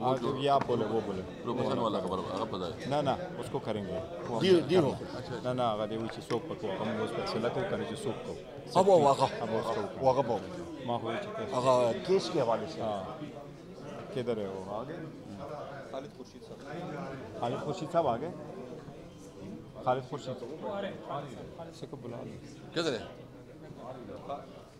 हाँ क्योंकि आप बोले वो बोले प्रोफेशन वाला खबर अगर पता ना ना उसको करेंगे डील डील अच्छा, ना ना अगर ये चीज सोप को हम उस पर से लगो जो सोप को अब वो वाका अब उसको वाका बो मां हो चुके अगर केस के हवाले से हाँ। किधर है वो आगे खालिद खुर्शीद साहब खालिद खुर्शीद साहब आगे खालिद खुर्शीद किधर है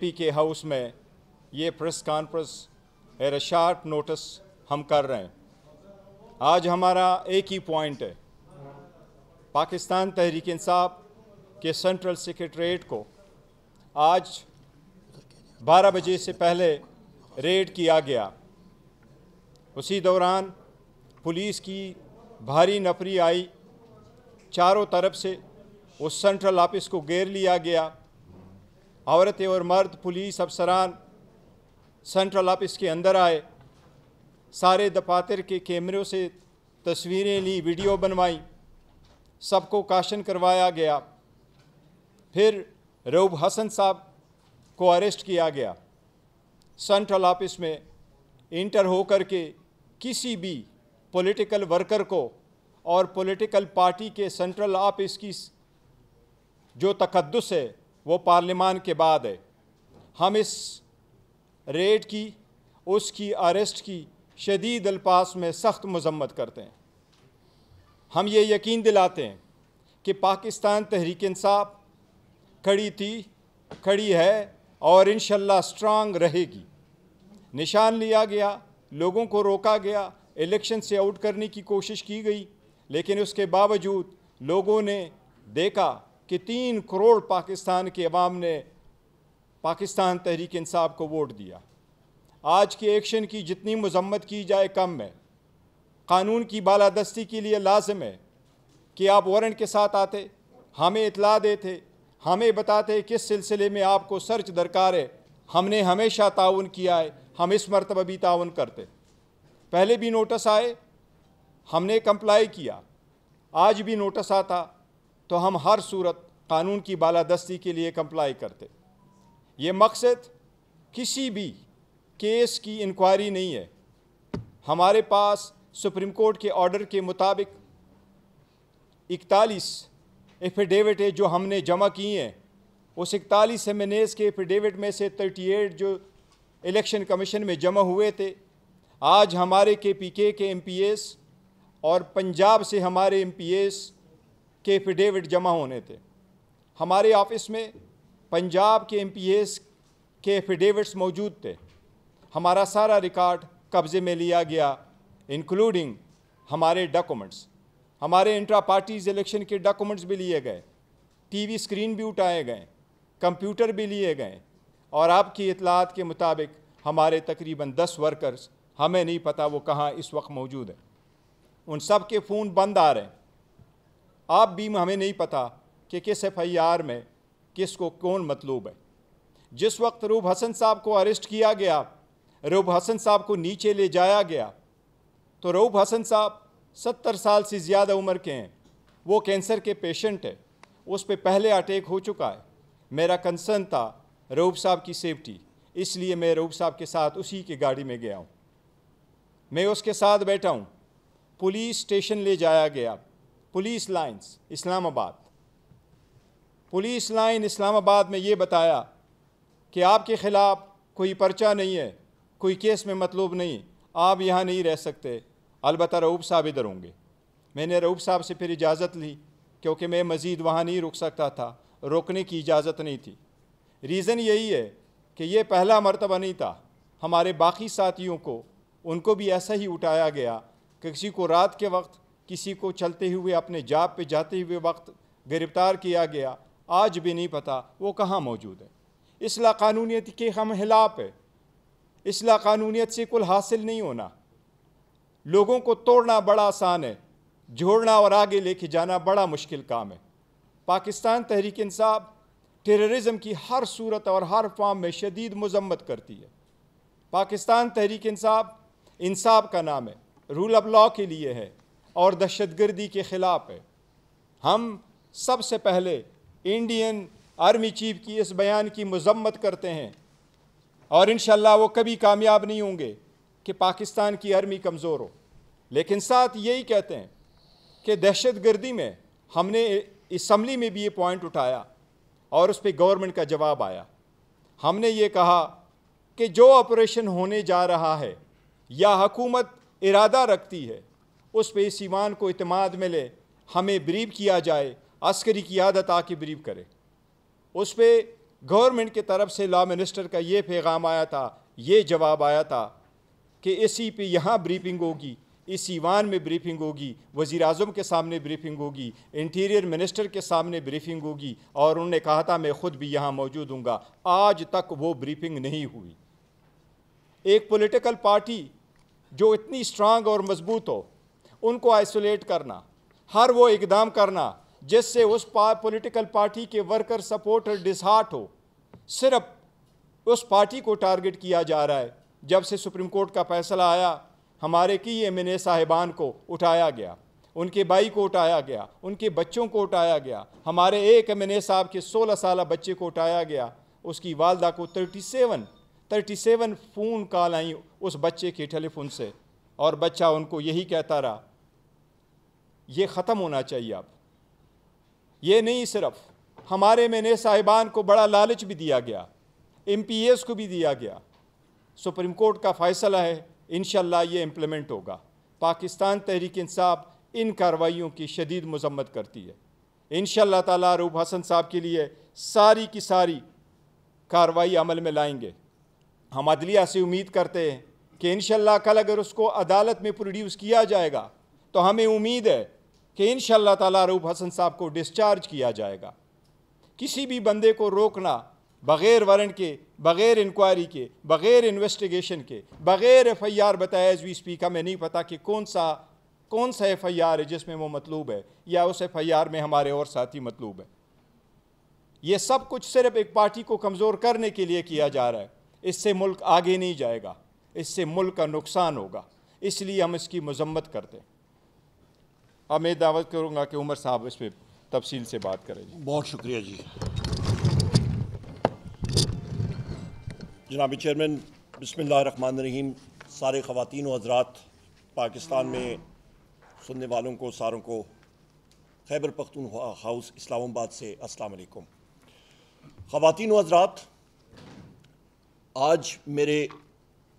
पी के हाउस में ये press conference at short notice हम कर रहे हैं आज हमारा एक ही पॉइंट है पाकिस्तान तहरीक इंसाफ के सेंट्रल सेक्रेटरीट को आज 12 बजे से पहले रेड किया गया उसी दौरान पुलिस की भारी नफरी आई चारों तरफ से उस सेंट्रल ऑफिस को घेर लिया गया औरतें और मर्द पुलिस अफसरान सेंट्रल ऑफिस के अंदर आए सारे दफातर के कैमरों से तस्वीरें ली वीडियो बनवाई सबको काशन करवाया गया फिर रऊब हसन साहब को अरेस्ट किया गया सेंट्रल ऑफिस में इंटर होकर के किसी भी पॉलिटिकल वर्कर को और पॉलिटिकल पार्टी के सेंट्रल ऑफिस की जो तकदस है वो पार्लियामान के बाद है हम इस रेड की उसकी अरेस्ट की शदीद अल्पास में सख्त मजम्मत करते हैं हम ये यकीन दिलाते हैं कि पाकिस्तान तहरीक इंसाफ खड़ी थी खड़ी है और इन स्ट्रांग रहेगी निशान लिया गया लोगों को रोका गया इलेक्शन से आउट करने की कोशिश की गई लेकिन उसके बावजूद लोगों ने देखा कि तीन करोड़ पाकिस्तान के अवाम ने पाकिस्तान तहरीक इंसाफ को वोट दिया आज के एक्शन की जितनी मजम्मत की जाए कम है कानून की बालादस्ती के लिए लाजम है कि आप वारंट के साथ आते हमें इतला देते हमें बताते किस सिलसिले में आपको सर्च दरकार है हमने हमेशा ताउन किया है हम इस मरतबा भी ताउन करते पहले भी नोटिस आए हमने कंप्लाई किया आज भी नोटिस आता तो हम हर सूरत कानून की बालादस्ती के लिए कंप्लाई करते ये मकसद किसी भी केस की इंक्वायरी नहीं है हमारे पास सुप्रीम कोर्ट के ऑर्डर के मुताबिक इकतालीस एफिडेविट जो हमने जमा किए हैं उस इकतालीस एम एमएनएस के एफिडेविट में से थर्टी एट जो इलेक्शन कमीशन में जमा हुए थे आज हमारे के पी के के एम और पंजाब से हमारे एम के एफिडेविट जमा होने थे हमारे ऑफिस में पंजाब के एम के एफिडेविट्स मौजूद थे हमारा सारा रिकॉर्ड कब्ज़े में लिया गया इंक्लूडिंग हमारे डॉक्यूमेंट्स हमारे इंट्रा पार्टीज इलेक्शन के डॉक्यूमेंट्स भी लिए गए टीवी स्क्रीन भी उठाए गए कंप्यूटर भी लिए गए और आपकी इतलात के मुताबिक हमारे तकरीबन दस वर्कर्स हमें नहीं पता वो कहाँ इस वक्त मौजूद हैं उन सब के फ़ोन बंद आ रहे हैं आप भी हमें नहीं पता कि किस एफ आई आर में किस को कौन मतलूब है जिस वक्त रूब हसन साहब को अरेस्ट किया गया रूब हसन साहब को नीचे ले जाया गया तो रूब हसन साहब सत्तर साल से ज़्यादा उम्र के हैं वो कैंसर के पेशेंट है उस पर पहले अटैक हो चुका है मेरा कंसर्न था रूब साहब की सेफ्टी इसलिए मैं रूब साहब के साथ उसी की गाड़ी में गया हूँ मैं उसके साथ बैठा हूँ पुलिस स्टेशन ले जाया गया police lines Islamabad police line Islamabad में ये बताया कि आपके ख़िलाफ़ कोई पर्चा नहीं है कोई केस में मतलूब नहीं आप यहाँ नहीं रह सकते अलबत् रऊब साहब इधर होंगे मैंने रऊब साहब से फिर इजाज़त ली क्योंकि मैं मज़ीद वहाँ नहीं रुक सकता था रोकने की इजाज़त नहीं थी रीज़न यही है कि ये पहला मरतबा नहीं था हमारे बाकी साथियों को उनको भी ऐसा ही उठाया गया कि किसी को रात के वक्त किसी को चलते हुए अपने जाप पे जाते हुए वक्त गिरफ्तार किया गया आज भी नहीं पता वो कहाँ मौजूद है इसला कानूनीत के हम हिलाप है इसला कानूनीत से कुल हासिल नहीं होना लोगों को तोड़ना बड़ा आसान है जोड़ना और आगे लेके जाना बड़ा मुश्किल काम है पाकिस्तान तहरीक इंसाफ टेररिज्म की हर सूरत और हर फॉर्म में शदीद मजम्मत करती है पाकिस्तान तहरीक इंसाफ इंसाफ का नाम है रूल ऑफ लॉ के लिए है और दहशत गर्दी के ख़िलाफ़ है हम सबसे पहले इंडियन आर्मी चीफ की इस बयान की मजम्मत करते हैं और इन वो कभी कामयाब नहीं होंगे कि पाकिस्तान की आर्मी कमज़ोर हो लेकिन साथ यही कहते हैं कि दहशत गर्दी में हमने इसम्बली में भी ये पॉइंट उठाया और उस पर गवर्नमेंट का जवाब आया हमने ये कहा कि जो ऑपरेशन होने जा रहा है या हकूमत इरादा रखती है उस पर इस ईमान को इतमाद में ले हमें ब्रीव किया जाए अस्करी की आदत आके ब्रीब करे उस पर गवर्नमेंट की तरफ से लॉ मिनिस्टर का ये पैगाम आया था ये जवाब आया था कि इसी पे यहाँ ब्रीफिंग होगी इस ईवान में ब्रीफिंग होगी वज़ी अजम के सामने ब्रीफिंग होगी इंटीरियर मिनिस्टर के सामने ब्रीफिंग होगी और उन्होंने कहा था मैं ख़ुद भी यहाँ मौजूद हूँ आज तक वो ब्रीफिंग नहीं हुई एक पॉलिटिकल पार्टी जो इतनी स्ट्रांग और मजबूत हो उनको आइसोलेट करना हर वो इकदाम करना जिससे उस पा, पॉलिटिकल पार्टी के वर्कर सपोर्टर डिसहार्ट हो सिर्फ उस पार्टी को टारगेट किया जा रहा है जब से सुप्रीम कोर्ट का फैसला आया हमारे की एम एन साहिबान को उठाया गया उनके भाई को उठाया गया उनके बच्चों को उठाया गया हमारे एक एम एन साहब के सोलह साल बच्चे को उठाया गया उसकी वालदा को thirty seven thirty seven phone call आई उस बच्चे के टेलीफोन से और बच्चा उनको यही कहता रहा ये ख़त्म होना चाहिए अब ये नहीं सिर्फ हमारे मैंने साहिबान को बड़ा लालच भी दिया गया एम पी एस को भी दिया गया सुप्रीम कोर्ट का फ़ैसला है इन ये इम्प्लीमेंट होगा पाकिस्तान तहरीक इंसाफ इन कार्रवाइयों की शदीद मजम्मत करती है इन ताला रूब हसन साहब के लिए सारी की सारी कार्रवाई अमल में लाएंगे हम अदलिया से उम्मीद करते हैं कि इन कल अगर उसको अदालत में प्रोड्यूस किया जाएगा तो हमें उम्मीद है कि इन ताला रूप हसन साहब को डिस्चार्ज किया जाएगा किसी भी बंदे को रोकना बग़ैर वारंट के बग़ैर इंक्वायरी के बग़ैर इन्वेस्टिगेशन के बग़ैर एफ आई आर बताया जी वी स्पीक हमें नहीं पता कि कौन सा कौन सा एफ आई आर है जिसमें वो मतलूब है या उस एफ आई आर में हमारे और साथी मतलूब है ये सब कुछ सिर्फ एक पार्टी को कमज़ोर करने के लिए किया जा रहा है इससे मुल्क आगे नहीं जाएगा इससे मुल्क का नुकसान होगा इसलिए हम इसकी मजम्मत करते हैं अब मैं दावत करूँगा कि उमर साहब इस पर तफसील से बात करें बहुत शुक्रिया जी जनाब चेयरमैन रन रहीम सारे ख़वान हजरात पाकिस्तान में सुनने वालों को सारों को खैबर पख्तून हाउस इस्लामाबाद से असलकुम ख़वान हजरात आज मेरे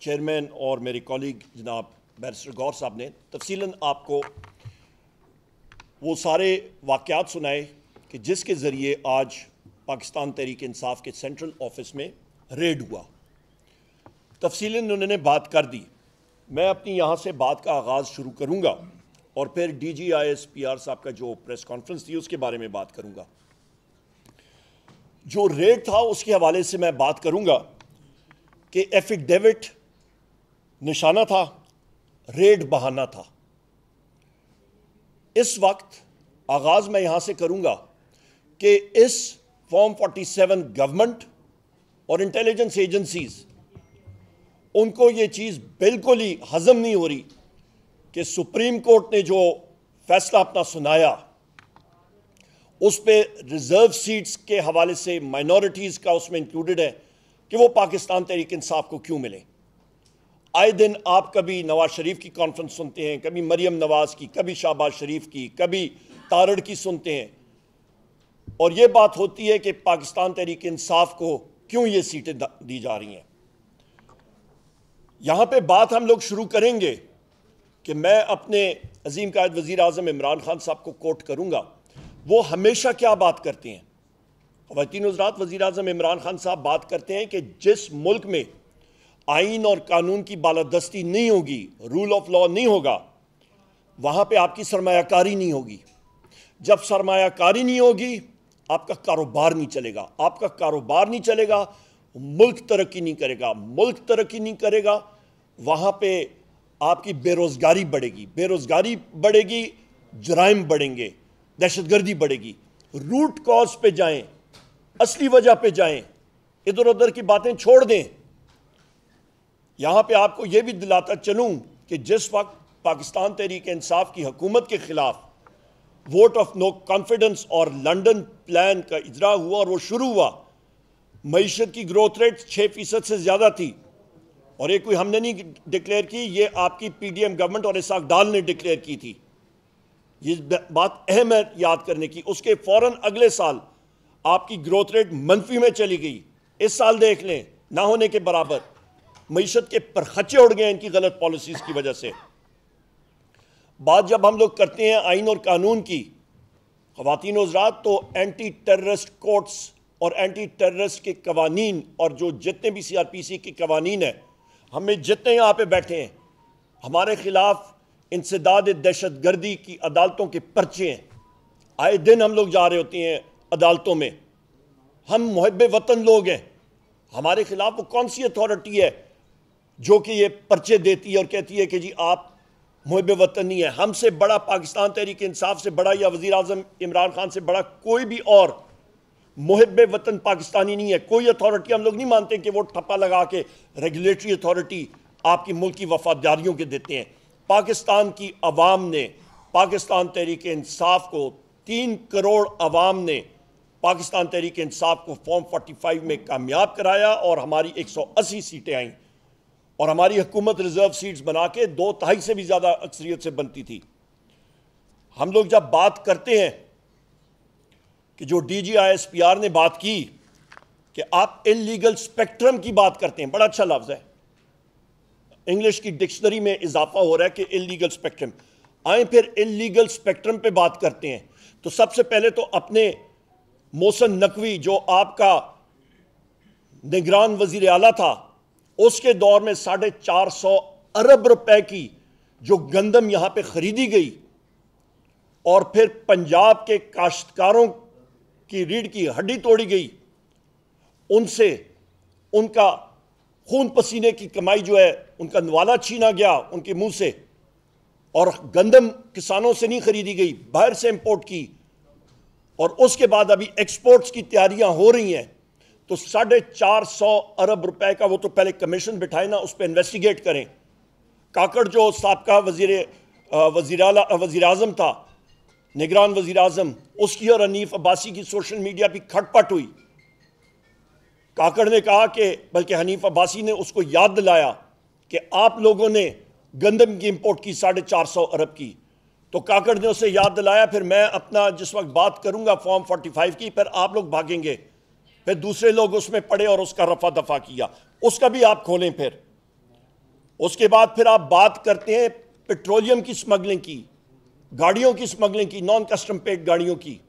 चेयरमैन और मेरे कॉलीग जनाब बैरिस्टर गौर साहब ने तफसीला आपको वो सारे वाक़ात सुनाए कि जिसके ज़रिए आज पाकिस्तान तहरीक इंसाफ के सेंट्रल ऑफिस में रेड हुआ तफसी उन्होंने बात कर दी मैं अपनी यहाँ से बात का आगाज़ शुरू करूँगा और फिर D G I S P R साहब का जो प्रेस कॉन्फ्रेंस थी उसके बारे में बात करूँगा जो रेड था उसके हवाले से मैं बात करूँगा कि एफिडेविट निशाना था रेड बहाना था इस वक्त आगाज़ मैं यहां से करूंगा कि इस फॉर्म 47 गवर्नमेंट और इंटेलिजेंस एजेंसीज़ उनको ये चीज़ बिल्कुल ही हज़म नहीं हो रही कि सुप्रीम कोर्ट ने जो फैसला अपना सुनाया उस पर रिज़र्व सीट्स के हवाले से माइनॉरिटीज़ का उसमें इंक्लूडेड है कि वो पाकिस्तान तरीके इंसाफ को क्यों मिलें आए दिन आप कभी नवाज शरीफ की कॉन्फ्रेंस सुनते हैं कभी मरियम नवाज की कभी शाहबाज शरीफ की कभी तारड़ की सुनते हैं और यह बात होती है कि पाकिस्तान तहरीक इंसाफ को क्यों ये सीटें दी जा रही हैं यहां पे बात हम लोग शुरू करेंगे कि मैं अपने अजीम कायद वज़ी अजम इमरान खान साहब को कोट करूंगा वो हमेशा क्या बात करते हैं खवतिन हजरात वज़ी अजम इमरान खान साहब बात करते हैं कि जिस मुल्क में आइन और कानून की बालादस्ती नहीं होगी रूल ऑफ लॉ नहीं होगा वहाँ पे आपकी सरमायाकारी नहीं होगी जब सरमायाकारी नहीं होगी आपका कारोबार नहीं चलेगा आपका कारोबार नहीं चलेगा मुल्क तरक्की नहीं करेगा मुल्क तरक्की नहीं करेगा वहाँ पे आपकी बेरोज़गारी बढ़ेगी बेरोज़गारी बढ़ेगी जराइम बढ़ेंगे दहशतगर्दी बढ़ेगी रूट कॉज पे जाएं असली वजह पे जाएं इधर उधर की बातें छोड़ दें यहाँ पर आपको ये भी दिलाता चलूँ कि जिस वक्त पाकिस्तान तहरीक इंसाफ की हकूमत के ख़िलाफ़ वोट ऑफ नो कॉन्फिडेंस और लंडन प्लान का इजरा हुआ और वो शुरू हुआ मीशत की ग्रोथ रेट छः फ़ीसद से ज़्यादा थी और ये कोई हमने नहीं डिक्लेयर की ये आपकी पी डी एम गवर्नमेंट और इसाक डाल ने डिक्लेयर की थी ये बात अहम है याद करने की उसके फ़ौर अगले साल आपकी ग्रोथ रेट मनफी में चली गई इस साल देख लें ना होने के बराबर मीशत के परखचे उड़ गए इनकी गलत पॉलिसीज़ की वजह से बात जब हम लोग करते हैं आइन और कानून की खातिन हजरात तो एंटी टेररिस्ट कोर्ट्स और एंटी टेररिस्ट के कवानीन और जो जितने भी सी आर पी सी के कवानीन हैं हमें जितने यहाँ पे बैठे हैं हमारे ख़िलाफ़ इंसदाद दहशत गर्दी की अदालतों के पर्चे हैं आए दिन हम लोग जा रहे होते हैं अदालतों में हम मुहब वतन लोग हैं हमारे खिलाफ वो कौन सी अथॉरिटी है जो कि ये पर्चे देती है और कहती है कि जी आप मुहब वतन नहीं है हमसे बड़ा पाकिस्तान तहरीक इंसाफ से बड़ा या वज़ी अजम इमरान खान से बड़ा कोई भी और मुहब वतन पाकिस्तानी नहीं है कोई अथॉरिटी हम लोग नहीं मानते कि वो ठप्पा लगा के रेगुलेटरी अथॉरिटी आपकी मुल्क की वफादारियों के देते हैं पाकिस्तान की आवाम ने पाकिस्तान तहरीक इंसाफ को तीन करोड़ आवाम ने पाकिस्तान तहरीक इंसाफ को फॉर्म 45 में कामयाब कराया और हमारी 180 सीटें आईं और हमारी हुकूमत रिज़र्व सीट्स बना के दो तहाई से भी ज़्यादा अक्सरियत से बनती थी हम लोग जब बात करते हैं कि जो D G I S P R ने बात की कि आप इलीगल स्पेक्ट्रम की बात करते हैं बड़ा अच्छा लफ्ज़ है इंग्लिश की डिक्शनरी में इजाफा हो रहा है कि इलीगल स्पेक्ट्रम आए फिर इलीगल स्पेक्ट्रम पे बात करते हैं तो सबसे पहले तो अपने मोहसन नकवी जो आपका निगरान वजीर अला था उसके दौर में साढ़े चार सौ अरब रुपए की जो गंदम यहां पे ख़रीदी गई और फिर पंजाब के काश्तकारों की रीढ़ की हड्डी तोड़ी गई उनसे उनका खून पसीने की कमाई जो है उनका नवाला छीना गया उनके मुंह से और गंदम किसानों से नहीं खरीदी गई बाहर से इंपोर्ट की और उसके बाद अभी एक्सपोर्ट्स की तैयारियां हो रही हैं तो साढ़े चार सौ अरब रुपए का वो तो पहले कमीशन बिठाए ना उस पर इन्वेस्टिगेट करें काकड़ जो सबका वजीर वजीर वजीर अजम था निगरान वजीर अजम उसकी और अनीफ अब्बासी की सोशल मीडिया पर खटपट हुई काकड़ ने कहा कि बल्कि हनीफ अब्बासी ने उसको याद दिलाया कि आप लोगों ने गंदम की इंपोर्ट की साढ़े चार सौ अरब की तो काकड़ ने उसे याद दिलाया फिर मैं अपना जिस वक्त बात करूंगा फॉर्म फोर्टी फाइव की फिर आप लोग भागेंगे फिर दूसरे लोग उसमें पड़े और उसका रफा दफा किया उसका भी आप खोलें फिर उसके बाद फिर आप बात करते हैं पेट्रोलियम की स्मगलिंग की गाड़ियों की स्मगलिंग की नॉन कस्टम पेड गाड़ियों की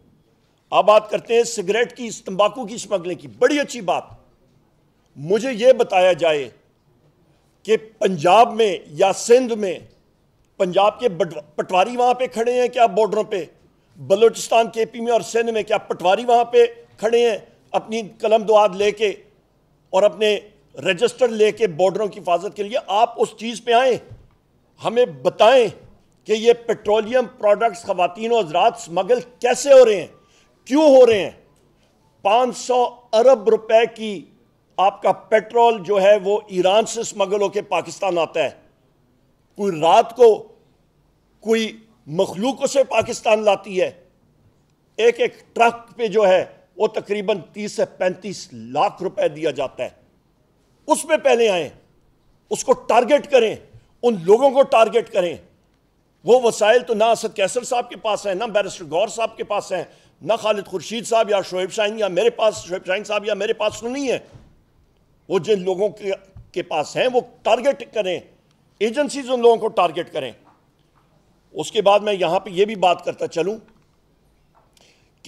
आप बात करते हैं सिगरेट की तंबाकू की स्मगलिंग की बड़ी अच्छी बात मुझे ये बताया जाए कि पंजाब में या सिंध में पंजाब के पटवारी वहाँ पे खड़े हैं क्या बॉर्डरों पे बलूचिस्तान के पी में और सिंध में क्या पटवारी वहाँ पे खड़े हैं अपनी कलम दुआद लेके और अपने रजिस्टर लेके बॉर्डरों की हिफाजत के लिए आप उस चीज़ पे आए हमें बताएं कि ये पेट्रोलियम प्रोडक्ट्स और हजरात स्मगल कैसे हो रहे हैं क्यों हो रहे हैं 500 अरब रुपए की आपका पेट्रोल जो है वो ईरान से स्मगल होकर पाकिस्तान आता है कोई रात को कोई मखलूक से पाकिस्तान लाती है एक एक ट्रक पे जो है वो तकरीबन 30 से 35 लाख रुपए दिया जाता है उसमें पहले आए उसको टारगेट करें उन लोगों को टारगेट करें वो वसाइल तो ना असद कैसर साहब के पास हैं ना बैरिस्टर गौर साहब के पास हैं ना खालिद खुर्शीद साहब या शोएब शाहन या मेरे पास शोएब शाहन साहब या मेरे पास तो नहीं है वो जिन लोगों के, के पास हैं वो टारगेट करें एजेंसीज उन लोगों को टारगेट करें उसके बाद मैं यहाँ पे ये भी बात करता चलूँ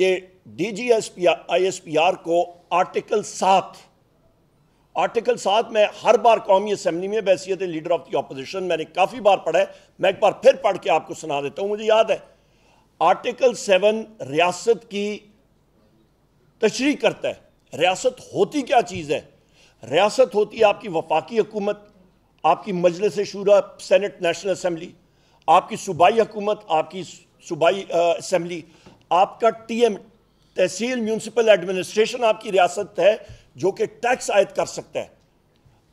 कि D G S P I S P R को आर्टिकल सात आर्टिकल सात में हर बार कौमी असम्बली में बैसीत लीडर ऑफ द अपोजिशन मैंने काफ़ी बार पढ़ा है मैं एक बार फिर पढ़ के आपको सुना देता हूँ मुझे याद है आर्टिकल सेवन रियासत की तशरी करता है रियासत होती क्या चीज़ है रियासत होती है आपकी वफाकी हुकूमत आपकी मजलिस शूरा सेनेट नेशनल असम्बली आपकी सूबाई हुकूमत आपकी सूबाई असम्बली आपका टीएम तहसील म्यूनसिपल एडमिनिस्ट्रेशन आपकी रियासत है जो कि टैक्स आयद कर सकता है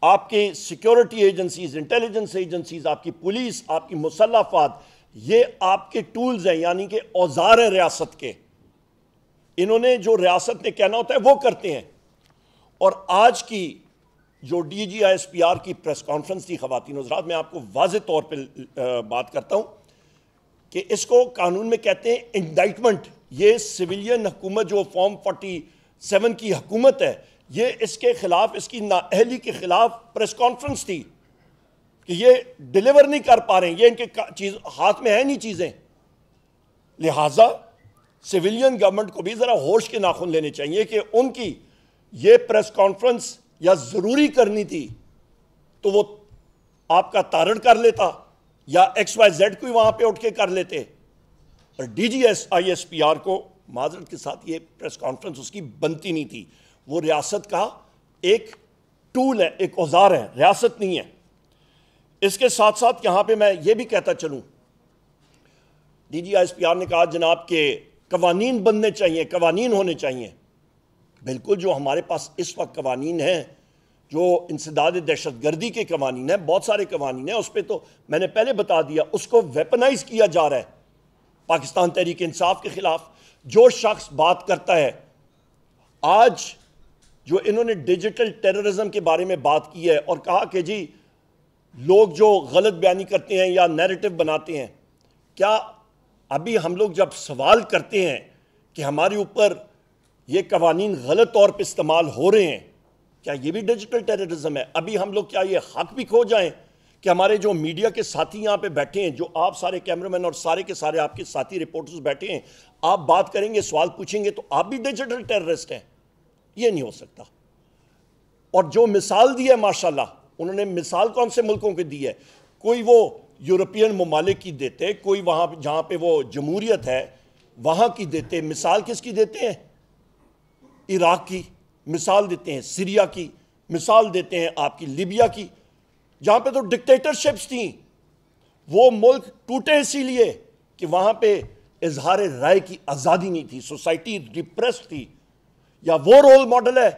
आपके सिक्योरिटी एजेंसीज इंटेलिजेंस एजेंसीज आपकी पुलिस आपकी मुसलफात ये आपके टूल्स हैं यानी कि औजार हैं रियासत के इन्होंने जो रियासत ने कहना होता है वो करते हैं और आज की जो D G I S P R की प्रेस कॉन्फ्रेंस थी खातिन हजरात मैं आपको वाज तौर पर बात करता हूँ कि इसको कानून में कहते हैं इंडाइटमेंट ये सिविलियन हुकूमत जो फॉर्म फोर्टी सेवन की हकूमत है ये इसके ख़िलाफ़ इसकी नाअहली के ख़िलाफ़ प्रेस कॉन्फ्रेंस थी कि ये डिलीवर नहीं कर पा रहे ये इनके चीज़ हाथ में है नहीं चीज़ें लिहाजा सिविलियन गवर्नमेंट को भी ज़रा होश के नाखून लेने चाहिए कि उनकी ये प्रेस कॉन्फ्रेंस या ज़रूरी करनी थी तो वो आपका तारण कर लेता या एक्स वाई जेड को वहां पे उठ के कर लेते और D G S I S P R को माजरत के साथ ये प्रेस कॉन्फ्रेंस उसकी बनती नहीं थी वो रियासत का एक टूल है एक औजार है रियासत नहीं है इसके साथ साथ यहां पे मैं ये भी कहता चलूं D G I S P R ने कहा जनाब के कवानीन बनने चाहिए कवानीन होने चाहिए बिल्कुल जो हमारे पास इस वक्त कवानीन हैं जो इंसदाद दहशत गर्दी के कवानीन है बहुत सारे कवानीन हैं उस पर तो मैंने पहले बता दिया उसको वेपनाइज किया जा रहा है पाकिस्तान तहरीक इंसाफ के ख़िलाफ़ जो शख्स बात करता है आज जो इन्होंने डिजिटल टेररिज्म के बारे में बात की है और कहा कि जी लोग जो गलत बयानी करते हैं या नैरेटिव बनाते हैं क्या अभी हम लोग जब सवाल करते हैं कि हमारे ऊपर ये कवानीन गलत तौर पर इस्तेमाल हो रहे हैं क्या ये भी डिजिटल टेररिज्म है अभी हम लोग क्या ये हक भी खो जाएं कि हमारे जो मीडिया के साथी यहाँ पे बैठे हैं जो आप सारे कैमरामैन और सारे के सारे आपके साथी रिपोर्टर्स बैठे हैं आप बात करेंगे सवाल पूछेंगे तो आप भी डिजिटल टेररिस्ट हैं ये नहीं हो सकता और जो मिसाल दी है माशाल्लाह उन्होंने मिसाल कौन से मुल्कों की दी है कोई वो यूरोपियन ममालिक की देते कोई वहाँ जहाँ पर वो जमहूरियत है वहाँ की देते मिसाल किसकी देते हैं इराक की मिसाल देते हैं सीरिया की मिसाल देते हैं आपकी लीबिया की जहाँ पे तो डिक्टेटरशिप्स थी वो मुल्क टूटे इसीलिए कि वहाँ पे इजहार राय की आज़ादी नहीं थी सोसाइटी रिप्रेस थी या वो रोल मॉडल है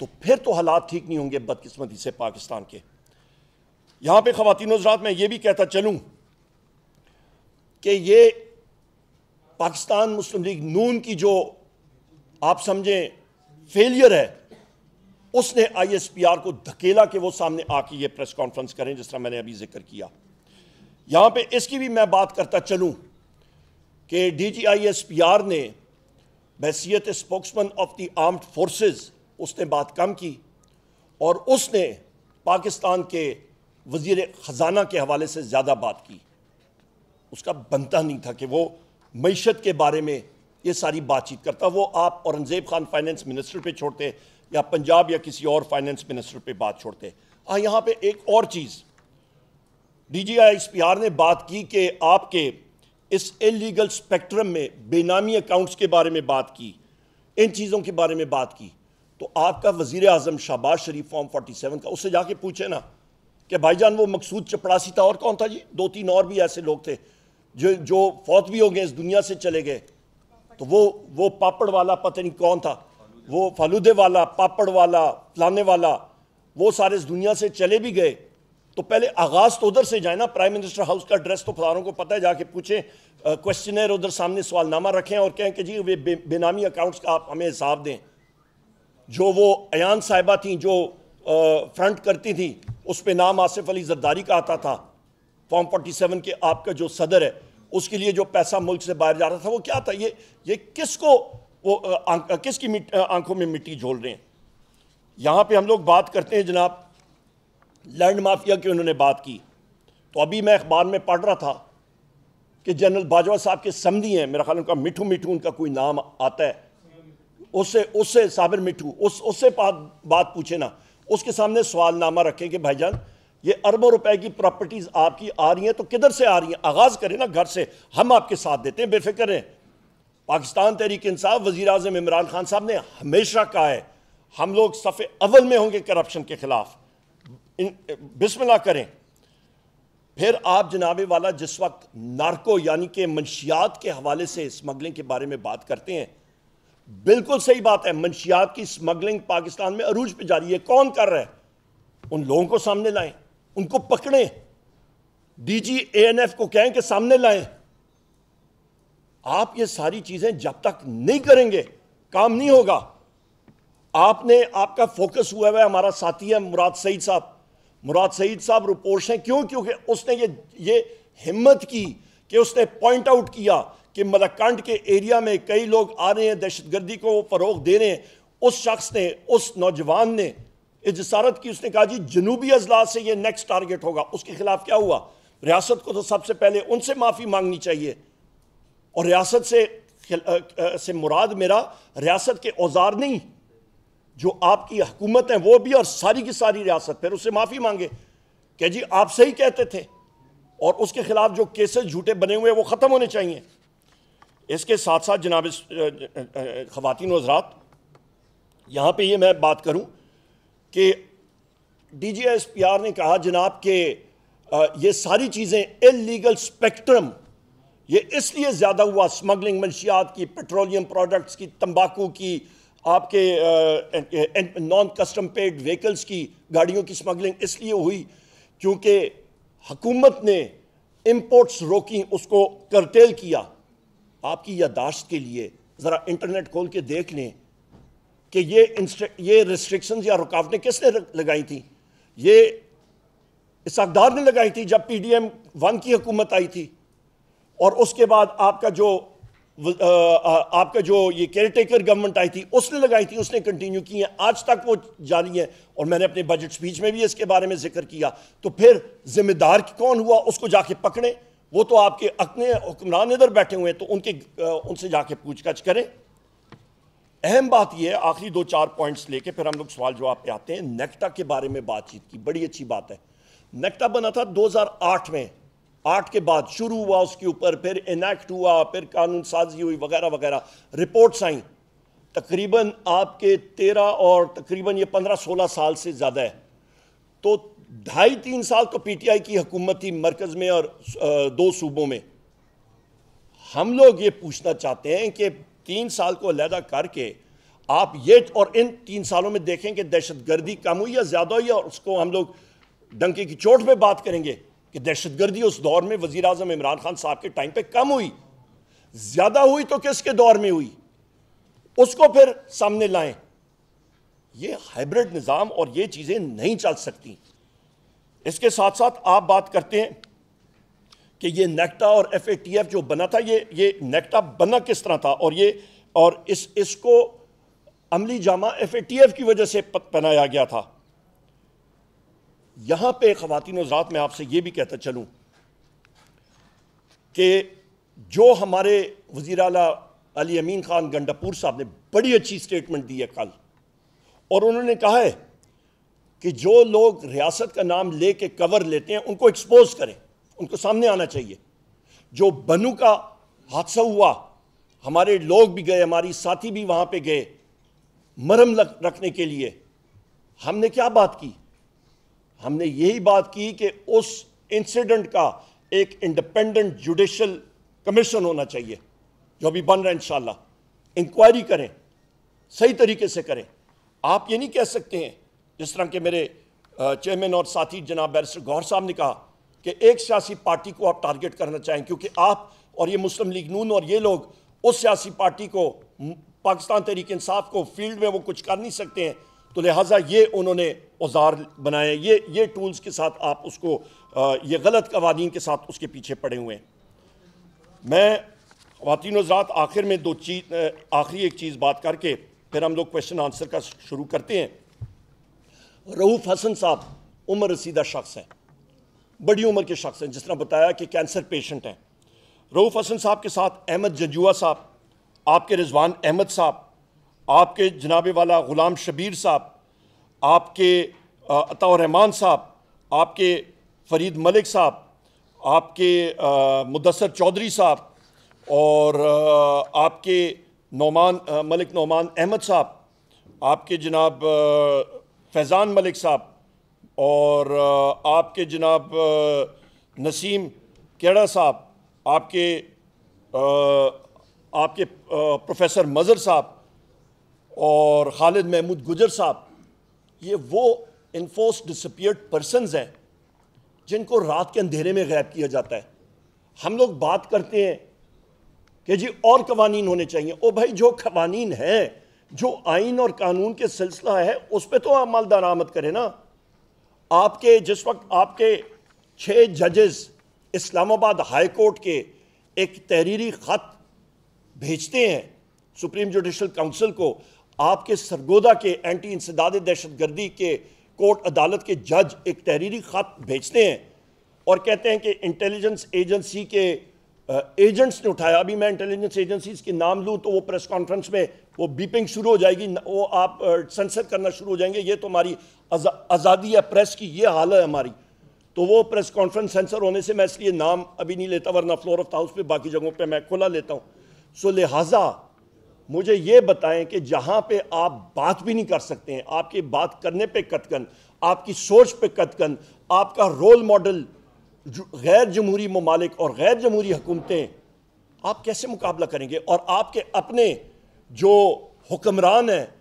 तो फिर तो हालात ठीक नहीं होंगे बदकिस्मती से पाकिस्तान के यहाँ पे खातिन हजरात मैं ये भी कहता चलूँ कि ये पाकिस्तान मुस्लिम लीग नून की जो आप समझें फेलियर है उसने आईएसपीआर को धकेला कि वो सामने आके ये प्रेस कॉन्फ्रेंस करें जिस तरह मैंने अभी जिक्र किया यहां पे इसकी भी मैं बात करता चलूँ कि डीजीआईएसपीआर ने बैसीत spokesman of the armed forces उसने बात कम की और उसने पाकिस्तान के वजीर ख़जाना के हवाले से ज़्यादा बात की उसका बनता नहीं था कि वो मीशत के बारे में ये सारी बातचीत करता वो आप औरंगज़ेब खान फाइनेंस मिनिस्टर पे छोड़ते या पंजाब या किसी और फाइनेंस मिनिस्टर पे बात छोड़ते हाँ यहाँ पे एक और चीज़ D G I S P R ने बात की कि आपके इस इलीगल स्पेक्ट्रम में बेनामी अकाउंट्स के बारे में बात की इन चीज़ों के बारे में बात की तो आपका वजीर अजम Shahbaz Sharif form forty seven का उससे जाके पूछे ना कि भाईजान वो मकसूद चपड़ासी था और कौन था जी दो तीन और भी ऐसे लोग थे जो जो फौत भी हो गए इस दुनिया से चले गए तो वो वो पापड़ वाला पता नहीं कौन था वो फालूदे वाला पापड़ वाला फलाने वाला वो सारे इस दुनिया से चले भी गए तो पहले आगाज़ तो उधर से जाए ना प्राइम मिनिस्टर हाउस का एड्रेस तो फलानों को पता है जाके पूछें क्वेश्चनर उधर सामने सवालनामा रखें और कहें कि जी वे बेनामी अकाउंट्स का आप हमें हिसाब दें जो वो अयान साहिबा थी जो फ्रंट करती थी उस पर नाम आसिफ अली जरदारी का आता था फॉर्म सेवन के आपका जो सदर है उसके लिए जो पैसा मुल्क से बाहर जा रहा था वो क्या था ये ये किसको वो किसकी आंखों में मिट्टी झोल रहे हैं यहाँ पे हम लोग बात करते हैं जनाब लैंड माफिया की उन्होंने बात की तो अभी मैं अखबार में पढ़ रहा था कि जनरल बाजवा साहब के समझी हैं मेरा ख्याल उनका मिठू मिठू उनका कोई नाम आता है उससे उससे साबिर मिठू उस उससे बात पूछे ना उसके सामने सवालनामा रखें कि भाईजान ये अरबों रुपए की प्रॉपर्टीज आपकी आ रही हैं तो किधर से आ रही हैं आगाज़ करें ना घर से हम आपके साथ देते हैं बेफिक्र हैं पाकिस्तान तहरीक इंसाफ वजी अजम इमरान खान साहब ने हमेशा कहा है हम लोग सफ़े अव्वल में होंगे करप्शन के ख़िलाफ़ बिस्मिल्लाह करें फिर आप जनाबे वाला जिस वक्त नारको यानी कि मंशियात के हवाले से स्मगलिंग के बारे में बात करते हैं बिल्कुल सही बात है मंशियात की स्मगलिंग पाकिस्तान में अरूज पे जारी है कौन कर रहा है उन लोगों को सामने लाएं उनको पकड़ें डीजी एएनएफ को कहें कि सामने लाएं आप ये सारी चीज़ें जब तक नहीं करेंगे काम नहीं होगा आपने आपका फोकस हुआ हुआ है हमारा साथी है मुराद सईद साहब मुराद सईद साहब रिपोर्ट हैं क्यों क्योंकि उसने ये ये हिम्मत की कि उसने पॉइंट आउट किया कि मलकंड के एरिया में कई लोग आ रहे हैं दहशतगर्दी को फरोग दे रहे हैं उस शख्स ने उस नौजवान ने इजसारत की उसने कहा जी जनूबी अजला से यह नेक्स्ट टारगेट होगा उसके खिलाफ क्या हुआ रियासत को तो सबसे पहले उनसे माफ़ी मांगनी चाहिए और रियासत से से मुराद मेरा रियासत के औजार नहीं जो आपकी हुकूमत है वो भी और सारी की सारी रियासत फिर उससे माफ़ी मांगे कह जी आप सही कहते थे और उसके खिलाफ जो केसेस झूठे बने हुए वो ख़त्म होने चाहिए इसके साथ साथ जनाब खवतिन हजरात यहां पर यह मैं बात करूं कि डीजीएसपीआर ने कहा जनाब के ये सारी चीज़ें इलीगल स्पेक्ट्रम ये इसलिए ज़्यादा हुआ स्मगलिंग मनशियात की पेट्रोलियम प्रोडक्ट्स की तंबाकू की आपके नॉन कस्टम पेड व्हीकल्स की गाड़ियों की स्मगलिंग इसलिए हुई क्योंकि हकूमत ने इम्पोर्ट्स रोकी उसको करटेल किया आपकी यादाश्त के लिए ज़रा इंटरनेट खोल के देख लें कि ये ये रिस्ट्रिक्शन या रुकावटें किसने लगाई थी ये इसकदार ने लगाई थी जब पी डी एम वन की हुकूमत आई थी और उसके बाद आपका जो आपका जो ये केयर टेकर गवर्नमेंट आई थी उसने लगाई थी उसने कंटिन्यू की है आज तक वो जारी है और मैंने अपने बजट स्पीच में भी इसके बारे में जिक्र किया तो फिर जिम्मेदार कौन हुआ उसको जाके पकड़े वो तो आपके अपने हुक्मरान इधर बैठे हुए हैं तो उनके उनसे जाके पूछ गछ करें अहम बात यह आखिरी दो चार पॉइंट्स लेके फिर हम लोग सवाल जवाब पे आते हैं नेक्टा के बारे में बातचीत की बड़ी अच्छी बात है नेक्टा बना था 2008 में आठ के बाद शुरू हुआ उसके ऊपर फिर इनैक्ट हुआ फिर कानून साजी हुई वगैरह वगैरह रिपोर्ट्स आई तकरीबन आपके तेरह और तकरीबन ये पंद्रह सोलह साल से ज़्यादा है तो ढाई तीन साल तो पीटीआई की हुकूमत थी मरकज़ में और दो सूबों में हम लोग ये पूछना चाहते हैं कि तीन साल को अलहदा करके आप ये और इन तीन सालों में देखें कि दहशत गर्दी कम हुई या ज़्यादा हुई और उसको हम लोग डंके की चोट पर बात करेंगे कि दहशत गर्दी उस दौर में वज़ी अजम इमरान खान साहब के टाइम पर कम हुई ज़्यादा हुई तो किसके दौर में हुई उसको फिर सामने लाएं ये हाइब्रिड निज़ाम और ये चीज़ें नहीं चल सकती इसके साथ साथ आप बात करते हैं कि ये नेक्टा और एफ ए टी एफ जो बना था ये ये नेक्टा बना किस तरह था और ये और इस इसको अमली जामा एफ ए टी एफ की वजह से पहनाया गया था यहां पे ख़वान ज़ात में आपसे ये भी कहता चलूं कि जो हमारे वजीर अला अली अमीन ख़ान गंडापुर साहब ने बड़ी अच्छी स्टेटमेंट दी है कल और उन्होंने कहा है कि जो लोग रियासत का नाम लेके कवर लेते हैं उनको एक्सपोज करें उनको सामने आना चाहिए जो बनू का हादसा हुआ हमारे लोग भी गए हमारी साथी भी वहाँ पे गए मरम रखने के लिए हमने क्या बात की हमने यही बात की कि उस इंसिडेंट का एक इंडिपेंडेंट जुडिशल कमीशन होना चाहिए जो अभी बन रहा है इन इंक्वायरी करें सही तरीके से करें आप ये नहीं कह सकते हैं जिस तरह के मेरे चेयरमैन और साथी जनाब बैरिस्टर गौर साहब ने कहा कि एक सियासी पार्टी को आप टारगेट करना चाहें क्योंकि आप और ये मुस्लिम लीग नून और ये लोग उस सियासी पार्टी को पाकिस्तान तहरीक इंसाफ को फील्ड में वो कुछ कर नहीं सकते हैं तो लिहाजा ये उन्होंने औजार बनाए ये ये टूल्स के साथ आप उसको आ, ये गलत कवानीन के साथ उसके पीछे पड़े हुए हैं मैं खातिन ज़ात आखिर में दो चीज आखिरी एक चीज़ बात करके फिर हम लोग क्वेश्चन आंसर का शुरू करते हैं रऊफ़ हसन साहब उम्र रसीदा शख्स हैं बड़ी उम्र के शख्स हैं जिस तरह बताया कि कैंसर पेशेंट हैं रऊफ़ हसन साहब के साथ अहमद जजुआ साहब आपके रिजवान अहमद साहब आपके जनाबे वाला ग़ुलाम शबीर साहब आपके अताउररहमान साहब आपके फरीद मलिक साहब आपके मुदसर चौधरी साहब और आपके नौमान मलिक नौमान अहमद साहब आपके जनाब फैज़ान मलिक साहब और आपके जनाब नसीम केड़ा साहब आपके आपके प्रोफेसर मज़र साहब और खालिद महमूद गुजर साहब ये वो इन्फोर्स डिसपियर्ड पर्सनस हैं जिनको रात के अंधेरे में गायब किया जाता है हम लोग बात करते हैं कि जी और कवानीन होने चाहिए ओ भाई जो कवानीन हैं जो आइन और कानून के सिलसिला है उस पर तो मालदार आमद करें ना आपके जिस वक्त आपके छः जजेस इस्लामाबाद हाई कोर्ट के एक तहरीरी ख़त भेजते हैं सुप्रीम जुडिशल काउंसिल को आपके सरगोदा के एंटी इंसदाद दहशत गर्दी के कोर्ट अदालत के जज एक तहरीरी ख़त भेजते हैं और कहते हैं कि इंटेलिजेंस एजेंसी के एजेंट्स ने उठाया अभी मैं इंटेलिजेंस एजेंसीज के नाम लूँ तो वो प्रेस कॉन्फ्रेंस में वो बीपिंग शुरू हो जाएगी वो आप सेंसर करना शुरू हो जाएंगे ये तो हमारी आज़ादी है प्रेस की ये हाल है हमारी तो वो प्रेस कॉन्फ्रेंस सेंसर होने से मैं इसलिए नाम अभी नहीं लेता वरना फ्लोर ऑफ हाउस पर बाकी जगहों पर मैं खुला लेता हूँ सो लिहाजा मुझे ये बताएं कि जहाँ पे आप बात भी नहीं कर सकते हैं आपकी बात करने पर कतकन आपकी सोच पे कतकन आपका रोल मॉडल गैर जमहूरी ममालिक और गैर जमहूरी हुकूमतें आप कैसे मुकाबला करेंगे और आपके अपने जो हुक्मरान हैं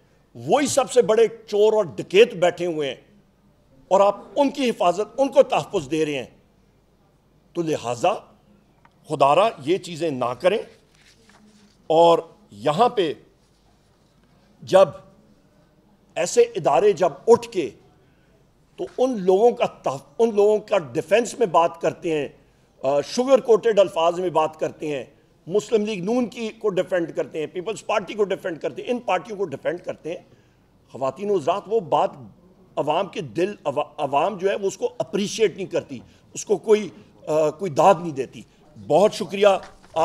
वही सबसे बड़े चोर और डकेत बैठे हुए हैं और आप उनकी हिफाजत उनको तहफ़ दे रहे हैं तो लिहाजा खुदारा ये चीज़ें ना करें और यहाँ पे जब ऐसे इदारे जब उठ के तो उन लोगों का उन लोगों का डिफेंस में बात करते हैं शुगर कोटेड अल्फाज में बात करते हैं मुस्लिम लीग नून की को डिफेंड करते हैं पीपल्स पार्टी को डिफेंड करते हैं इन पार्टियों को डिफेंड करते हैं खातिन वज़ात वो बात अवाम के दिल अवाम जो है वो उसको अप्रिशिएट नहीं करती उसको कोई आ, कोई दाद नहीं देती बहुत शुक्रिया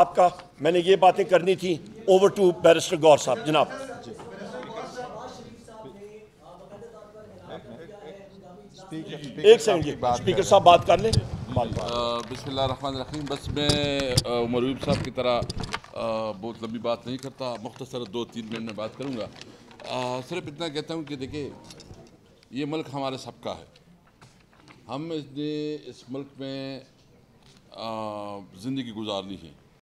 आपका मैंने ये बातें करनी थी ओवर टू बैरिस्टर गौर साहब जनाब एक सेकंड स्पीकर साहब बात कर लें बिस्मिल्लाम बस मैं मरूब साहब की तरह बहुत लंबी बात नहीं करता मुख्तसर दो तीन मिनट में बात करूँगा सिर्फ इतना कहता हूँ कि देखिए ये मुल्क हमारे सबका है हम इसने इस मुल्क में ज़िंदगी गुजारनी है